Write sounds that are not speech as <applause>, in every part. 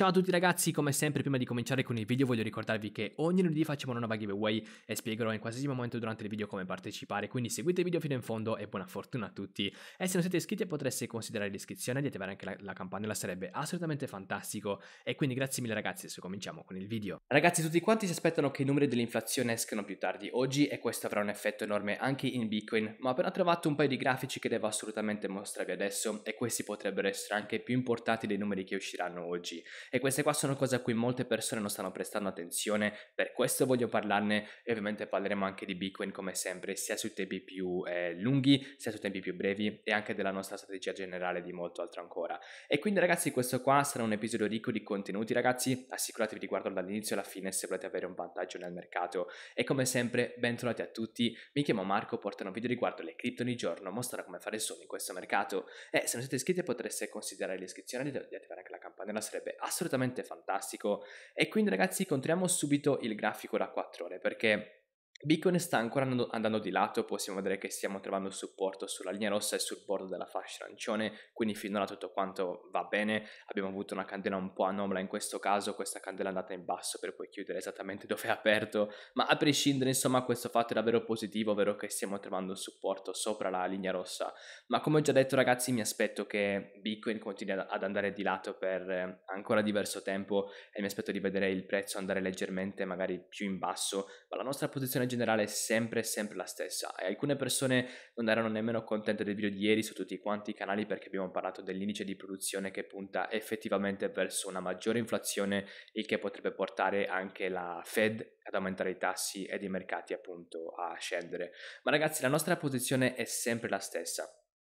Ciao a tutti ragazzi, come sempre prima di cominciare con il video voglio ricordarvi che ogni lunedì facciamo una nuova giveaway e spiegherò in qualsiasi momento durante il video come partecipare, quindi seguite il video fino in fondo e buona fortuna a tutti. E se non siete iscritti potreste considerare l'iscrizione e di attivare anche la, la, campanella, sarebbe assolutamente fantastico. E quindi grazie mille ragazzi, adesso cominciamo con il video. Ragazzi tutti quanti si aspettano che i numeri dell'inflazione escano più tardi oggi e questo avrà un effetto enorme anche in Bitcoin, ma ho appena trovato un paio di grafici che devo assolutamente mostrarvi adesso e questi potrebbero essere anche più importanti dei numeri che usciranno oggi. E queste qua sono cose a cui molte persone non stanno prestando attenzione, per questo voglio parlarne e ovviamente parleremo anche di Bitcoin come sempre, sia su tempi più eh, lunghi, sia su tempi più brevi e anche della nostra strategia generale di molto altro ancora. E quindi ragazzi questo qua sarà un episodio ricco di contenuti ragazzi, assicuratevi di guardarlo dall'inizio alla fine se volete avere un vantaggio nel mercato. E come sempre bentornati a tutti, mi chiamo Marco, porto un video riguardo le cripto ogni giorno, mostrerò come fare solo in questo mercato e se non siete iscritti potreste considerare l'iscrizione di attivare Wagner sarebbe assolutamente fantastico. E quindi ragazzi controlliamo subito il grafico da 4 ore perché Bitcoin sta ancora andando, di lato, possiamo vedere che stiamo trovando supporto sulla linea rossa e sul bordo della fascia arancione, quindi finora tutto quanto va bene, abbiamo avuto una candela un po' anomala in questo caso, questa candela è andata in basso per poi chiudere esattamente dove è aperto, ma a prescindere insomma questo fatto è davvero positivo, ovvero che stiamo trovando supporto sopra la linea rossa, ma come ho già detto ragazzi mi aspetto che Bitcoin continui ad andare di lato per eh, ancora diverso tempo e mi aspetto di vedere il prezzo andare leggermente magari più in basso, ma la nostra posizione generale è sempre, sempre la stessa e alcune persone non erano nemmeno contente del video di ieri su tutti quanti i canali perché abbiamo parlato dell'indice di produzione che punta effettivamente verso una maggiore inflazione, il che potrebbe portare anche la Fed ad aumentare i tassi ed i mercati appunto a scendere. Ma ragazzi, la nostra posizione è sempre la stessa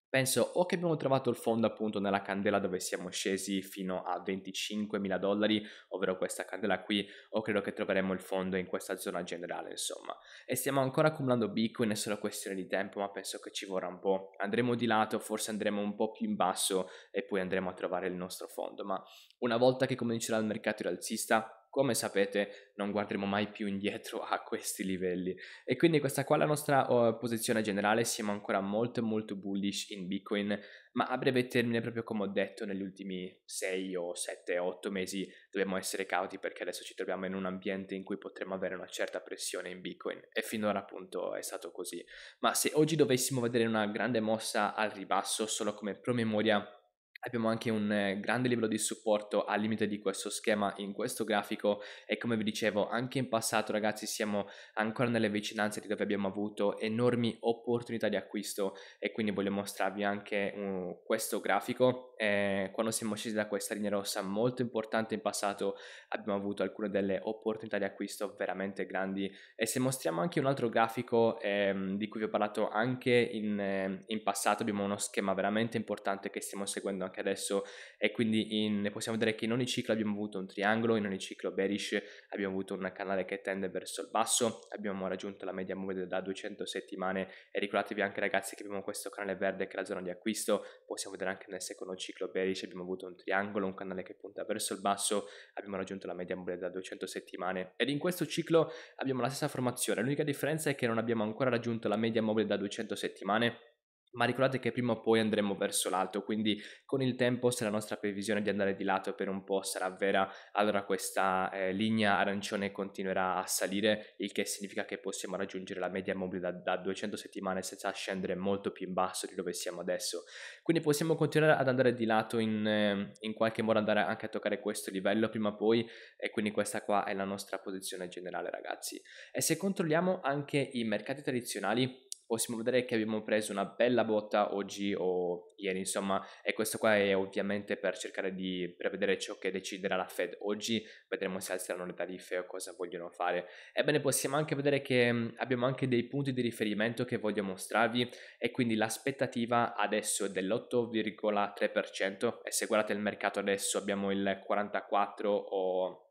penso o che abbiamo trovato il fondo appunto nella candela dove siamo scesi fino a 25.000 dollari, ovvero questa candela qui, o credo che troveremo il fondo in questa zona generale, insomma. E stiamo ancora accumulando Bitcoin, è solo questione di tempo, ma penso che ci vorrà un po'. Andremo di lato, forse andremo un po' più in basso e poi andremo a trovare il nostro fondo, ma una volta che comincerà il mercato rialzista come sapete non guarderemo mai più indietro a questi livelli e quindi questa qua è la nostra uh, posizione generale siamo ancora molto molto bullish in bitcoin ma a breve termine proprio come ho detto negli ultimi 6 o 7 8 mesi dobbiamo essere cauti perché adesso ci troviamo in un ambiente in cui potremmo avere una certa pressione in bitcoin e finora appunto è stato così ma se oggi dovessimo vedere una grande mossa al ribasso solo come promemoria Abbiamo anche un eh, grande livello di supporto al limite di questo schema in questo grafico e come vi dicevo anche in passato ragazzi siamo ancora nelle vicinanze di dove abbiamo avuto enormi opportunità di acquisto e quindi voglio mostrarvi anche uh, questo grafico eh, quando siamo scesi da questa linea rossa molto importante in passato abbiamo avuto alcune delle opportunità di acquisto veramente grandi e se mostriamo anche un altro grafico ehm, di cui vi ho parlato anche in, eh, in, passato abbiamo uno schema veramente importante che stiamo seguendo anche adesso e quindi in, possiamo vedere che in ogni ciclo abbiamo avuto un triangolo, in ogni ciclo bearish abbiamo avuto un canale che tende verso il basso, abbiamo raggiunto la media mobile da 200 settimane e ricordatevi anche ragazzi che abbiamo questo canale verde che è la zona di acquisto, possiamo vedere anche nel secondo ciclo ciclo bearish abbiamo avuto un triangolo, un canale che punta verso il basso, abbiamo raggiunto la media mobile da 200 settimane ed in questo ciclo abbiamo la stessa formazione, l'unica differenza è che non abbiamo ancora raggiunto la media mobile da 200 settimane ma ricordate che prima o poi andremo verso l'alto, quindi con il tempo se la nostra previsione di andare di lato per un po' sarà vera, allora questa eh, linea arancione continuerà a salire, il che significa che possiamo raggiungere la media mobile da, da 200 settimane senza scendere molto più in basso di dove siamo adesso. Quindi possiamo continuare ad andare di lato in, eh, in qualche modo andare anche a toccare questo livello prima o poi e quindi questa qua è la nostra posizione generale ragazzi. E se controlliamo anche i mercati tradizionali, possiamo vedere che abbiamo preso una bella botta oggi o ieri, insomma, e questo qua è ovviamente per cercare di prevedere ciò che deciderà la Fed oggi, vedremo se alzeranno le tariffe o cosa vogliono fare. Ebbene, possiamo anche vedere che mm, abbiamo anche dei punti di riferimento che voglio mostrarvi e quindi l'aspettativa adesso è dell'8,3% e se guardate il mercato adesso abbiamo il 44 o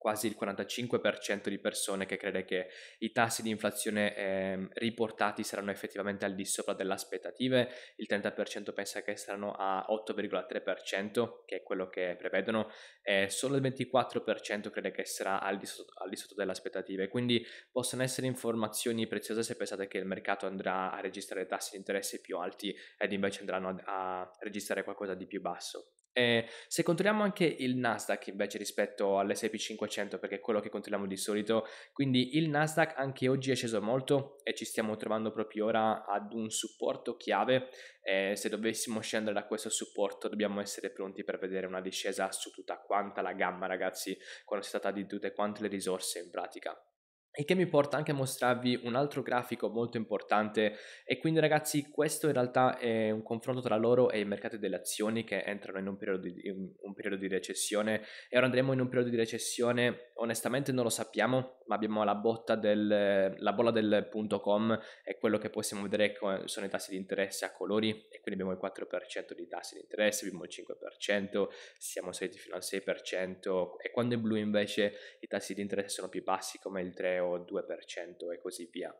quasi il 45% di persone che crede che i tassi di inflazione eh, riportati saranno effettivamente al di sopra delle aspettative, il 30% pensa che saranno a 8,3%, che è quello che prevedono, e solo il 24% crede che sarà al di, sotto, al di sotto delle aspettative. Quindi possono essere informazioni preziose se pensate che il mercato andrà a registrare tassi di interesse più alti ed invece andranno a, a registrare qualcosa di più basso. Eh, se controlliamo anche il Nasdaq invece rispetto all'SP 500 perché è quello che controlliamo di solito, quindi il Nasdaq anche oggi è sceso molto e ci stiamo trovando proprio ora ad un supporto chiave, eh, se dovessimo scendere da questo supporto dobbiamo essere pronti per vedere una discesa su tutta quanta la gamma ragazzi, quando si tratta di tutte quante le risorse in pratica. Il che mi porta anche a mostrarvi un altro grafico molto importante e quindi ragazzi questo in realtà è un confronto tra l'oro e i mercati delle azioni che entrano in un periodo di, in un periodo di recessione e ora andremo in un periodo di recessione onestamente non lo sappiamo ma abbiamo la, botta del, la bolla del punto .com e quello che possiamo vedere sono i tassi di interesse a colori e quindi abbiamo il 4% di tassi di interesse, abbiamo il 5%, siamo saliti fino al 6% e quando è blu invece i tassi di interesse sono più bassi come il 3 o 2% e così via.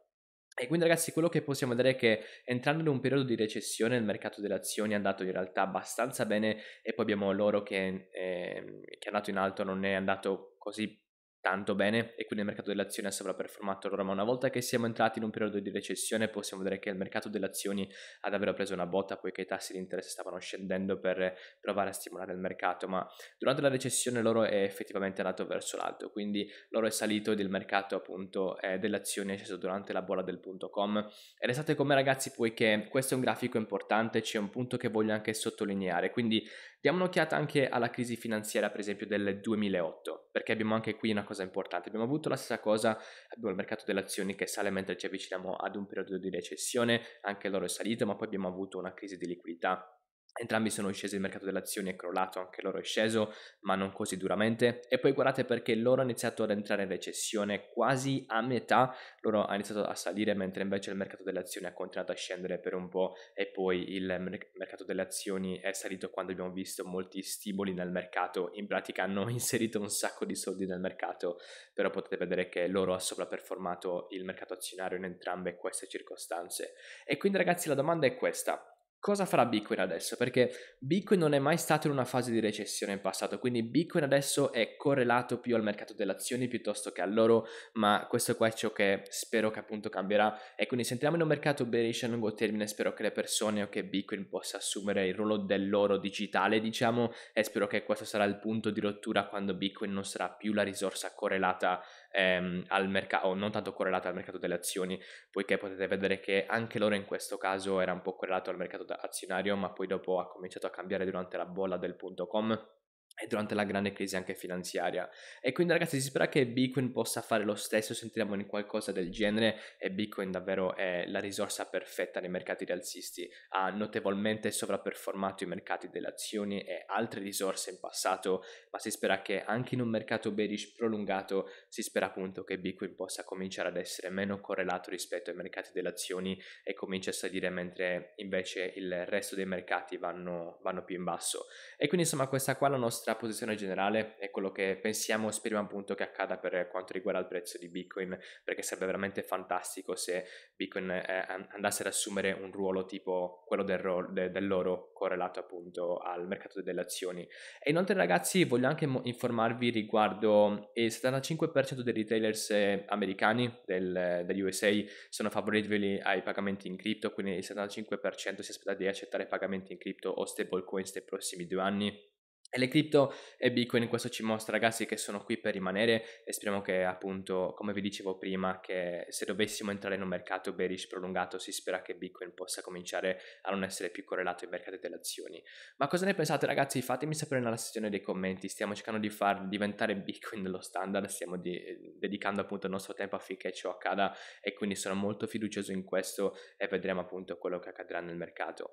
E quindi ragazzi quello che possiamo vedere è che entrando in un periodo di recessione il mercato delle azioni è andato in realtà abbastanza bene e poi abbiamo l'oro che, eh, che è andato in alto, non è andato così tanto bene e quindi il mercato delle azioni ha sovraperformato l'oro, ma una volta che siamo entrati in un periodo di recessione possiamo vedere che il mercato delle azioni ha davvero preso una botta poiché i tassi di interesse stavano scendendo per provare a stimolare il mercato, ma durante la recessione l'oro è effettivamente andato verso l'alto, quindi l'oro è salito ed il mercato appunto eh, delle azioni è sceso durante la bolla del punto com. E restate con me ragazzi poiché questo è un grafico importante, c'è un punto che voglio anche sottolineare, quindi Diamo un'occhiata anche alla crisi finanziaria, per esempio, del 2008, perché abbiamo anche qui una cosa importante. Abbiamo avuto la stessa cosa, abbiamo il mercato delle azioni che sale mentre ci avviciniamo ad un periodo di recessione, anche loro è salito, ma poi abbiamo avuto una crisi di liquidità Entrambi sono scesi, il mercato delle azioni è crollato, anche loro è sceso, ma non così duramente. E poi guardate perché loro hanno iniziato ad entrare in recessione quasi a metà, loro hanno iniziato a salire mentre invece il mercato delle azioni ha continuato a scendere per un po' e poi il mercato delle azioni è salito quando abbiamo visto molti stimoli nel mercato, in pratica hanno <laughs> inserito un sacco di soldi nel mercato, però potete vedere che loro ha sopraperformato il mercato azionario in entrambe queste circostanze. E quindi ragazzi la domanda è questa, Cosa farà Bitcoin adesso? Perché Bitcoin non è mai stato in una fase di recessione in passato, quindi Bitcoin adesso è correlato più al mercato delle azioni piuttosto che a loro, ma questo qua è ciò che spero che appunto cambierà. E quindi se entriamo in un mercato bearish a lungo termine, spero che le persone o che Bitcoin possa assumere il ruolo dell'oro digitale, diciamo, e spero che questo sarà il punto di rottura quando Bitcoin non sarà più la risorsa correlata ehm, al mercato, non tanto correlata al mercato delle azioni, poiché potete vedere che anche loro in questo caso era un po' correlato al mercato azionario, ma poi dopo ha cominciato a cambiare durante la bolla del punto com e durante la grande crisi anche finanziaria. E quindi ragazzi si spera che Bitcoin possa fare lo stesso, sentiremo in qualcosa del genere e Bitcoin davvero è la risorsa perfetta nei mercati rialzisti, ha notevolmente sovraperformato i mercati delle azioni e altre risorse in passato, ma si spera che anche in un mercato bearish prolungato si spera appunto che Bitcoin possa cominciare ad essere meno correlato rispetto ai mercati delle azioni e cominci a salire mentre invece il resto dei mercati vanno, vanno più in basso. E quindi insomma questa qua è la nostra nostra posizione generale è quello che pensiamo, speriamo appunto che accada per quanto riguarda il prezzo di Bitcoin, perché sarebbe veramente fantastico se Bitcoin eh, andasse ad assumere un ruolo tipo quello del ro- de- dell'oro correlato appunto al mercato delle azioni. E inoltre ragazzi voglio anche mo- informarvi riguardo il 75% dei retailers eh, americani del, degli USA sono favorevoli ai pagamenti in cripto, quindi il 75% si aspetta di accettare pagamenti in cripto o stablecoins nei prossimi due anni e le cripto e Bitcoin questo ci mostra ragazzi che sono qui per rimanere e speriamo che appunto come vi dicevo prima che se dovessimo entrare in un mercato bearish prolungato si spera che Bitcoin possa cominciare a non essere più correlato ai mercati delle azioni. Ma cosa ne pensate ragazzi? Fatemi sapere nella sezione dei commenti, stiamo cercando di far diventare Bitcoin lo standard, stiamo di- dedicando appunto il nostro tempo affinché ciò accada e quindi sono molto fiducioso in questo e vedremo appunto quello che accadrà nel mercato.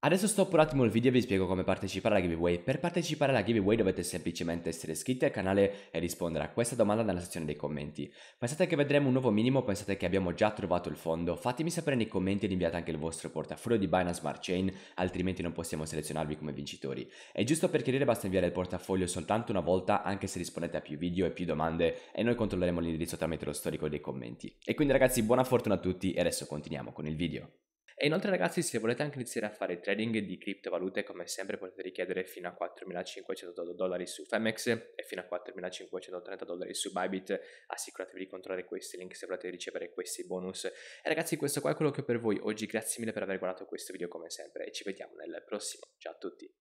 Adesso stoppo un attimo il video e vi spiego come partecipare alla giveaway. Per partecipare alla giveaway dovete semplicemente essere iscritti al canale e rispondere a questa domanda nella sezione dei commenti. Pensate che vedremo un nuovo minimo, pensate che abbiamo già trovato il fondo, fatemi sapere nei commenti ed inviate anche il vostro portafoglio di Binance Smart Chain, altrimenti non possiamo selezionarvi come vincitori. E giusto per chiarire basta inviare il portafoglio soltanto una volta anche se rispondete a più video e più domande e noi controlleremo l'indirizzo tramite lo storico dei commenti. E quindi ragazzi buona fortuna a tutti e adesso continuiamo con il video. E inoltre ragazzi se volete anche iniziare a fare trading di criptovalute come sempre potete richiedere fino a 4.500 dollari su Femex e fino a 4.530 dollari su Bybit, assicuratevi di controllare questi link se volete ricevere questi bonus. E ragazzi questo qua è quello che ho per voi oggi, grazie mille per aver guardato questo video come sempre e ci vediamo nel prossimo, ciao a tutti!